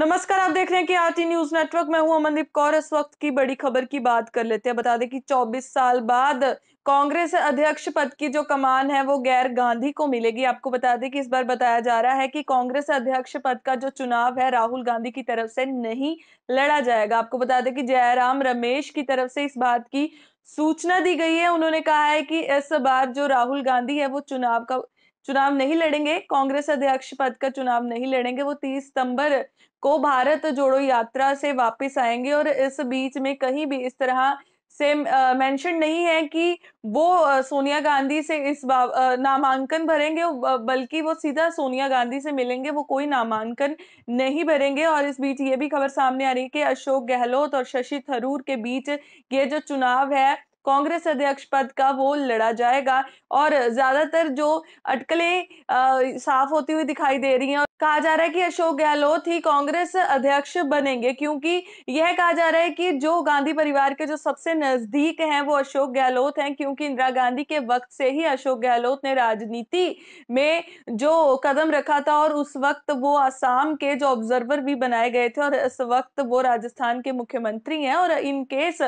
नमस्कार आप देख रहे हैं कि आरटी न्यूज नेटवर्क में हूं अमनदीप कौर इस वक्त की बड़ी खबर की बात कर लेते हैं बता दें कि 24 साल बाद कांग्रेस अध्यक्ष पद की जो कमान है वो गैर गांधी को मिलेगी आपको बता दें कि इस बार बताया जा रहा है कि कांग्रेस अध्यक्ष पद का जो चुनाव है राहुल गांधी की तरफ से नहीं लड़ा जाएगा आपको बता दें कि जयराम रमेश की तरफ से इस बात की सूचना दी गई है उन्होंने कहा है कि इस बार जो राहुल गांधी है वो चुनाव का चुनाव नहीं लड़ेंगे कांग्रेस अध्यक्ष पद का चुनाव नहीं लड़ेंगे वो तीस सितंबर को भारत जोड़ो यात्रा से वापस आएंगे और इस बीच में कहीं भी इस तरह से मेंशन नहीं है कि वो सोनिया गांधी से इस नामांकन भरेंगे बल्कि वो सीधा सोनिया गांधी से मिलेंगे वो कोई नामांकन नहीं भरेंगे और इस बीच ये भी खबर सामने आ रही है कि अशोक गहलोत और शशि थरूर के बीच ये जो चुनाव है कांग्रेस अध्यक्ष पद का वो लड़ा जाएगा और ज्यादातर जो अटकलें साफ होती हुई दिखाई दे रही हैं कहा जा रहा है कि अशोक गहलोत ही कांग्रेस अध्यक्ष बनेंगे क्योंकि यह कहा जा रहा है कि जो गांधी परिवार के जो सबसे नजदीक हैं वो अशोक गहलोत हैं क्योंकि इंदिरा गांधी के वक्त से ही अशोक गहलोत ने राजनीति में जो कदम रखा था और उस वक्त वो आसाम के जो ऑब्जर्वर भी बनाए गए थे और इस वक्त वो राजस्थान के मुख्यमंत्री हैं और इन केस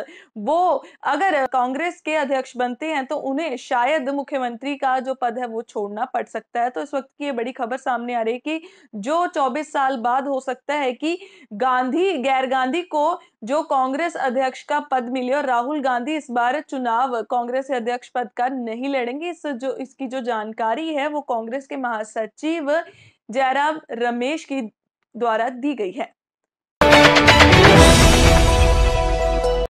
वो अगर कांग्रेस के अध्यक्ष बनते हैं तो उन्हें शायद मुख्यमंत्री का जो पद है वो छोड़ना पड़ सकता है तो इस वक्त की ये बड़ी खबर सामने आ रही है कि जो 24 साल बाद हो सकता है कि गांधी गैर गांधी को जो कांग्रेस अध्यक्ष का पद मिले और राहुल गांधी इस बार चुनाव कांग्रेस अध्यक्ष पद का नहीं लड़ेंगे इस जो इसकी जो जानकारी है वो कांग्रेस के महासचिव जयराम रमेश की द्वारा दी गई है